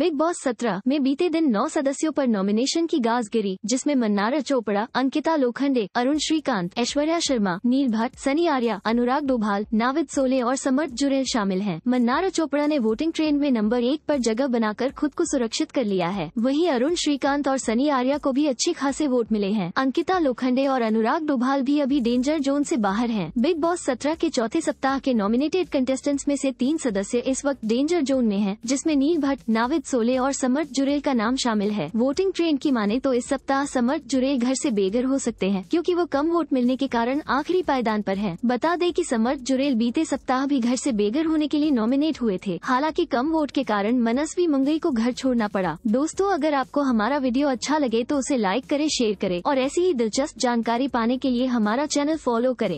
Big boss सत्रह में बीते दिन नौ सदस्यों पर नॉमिनेशन की गाज गिरी जिसमें मन्नारा चोपड़ा अंकिता लोखंडे अरुण श्रीकांत ऐश्वर्या शर्मा नील भट्ट सनी आर्या अनुराग डोभाल नाविद सोले और समर्थ जुरेल शामिल हैं। मन्नारा चोपड़ा ने वोटिंग ट्रेन में नंबर एक पर जगह बनाकर खुद को सुरक्षित कर लिया है वही अरुण श्रीकांत और सनी आर्या को भी अच्छे खासे वोट मिले हैं अंकिता लोखंडे और अनुराग डोभाल भी अभी डेंजर जोन ऐसी बाहर है बिग बॉस सत्रह के चौथे सप्ताह के नॉमिनेटेड कंटेस्टेंट्स में ऐसी तीन सदस्य इस वक्त डेंजर जोन में है जिसमे नील भट्ट नाविद रोहित सोले और समर्थ जुरेल का नाम शामिल है वोटिंग ट्रेंड की माने तो इस सप्ताह समर्थ जुरेल घर से बेघर हो सकते हैं क्योंकि वो कम वोट मिलने के कारण आखिरी पायदान पर हैं। बता दें कि समर्थ जुरेल बीते सप्ताह भी घर से बेघर होने के लिए नॉमिनेट हुए थे हालांकि कम वोट के कारण मनस्वी मुंगई को घर छोड़ना पड़ा दोस्तों अगर आपको हमारा वीडियो अच्छा लगे तो उसे लाइक करे शेयर करे और ऐसी ही दिलचस्प जानकारी पाने के लिए हमारा चैनल फॉलो करें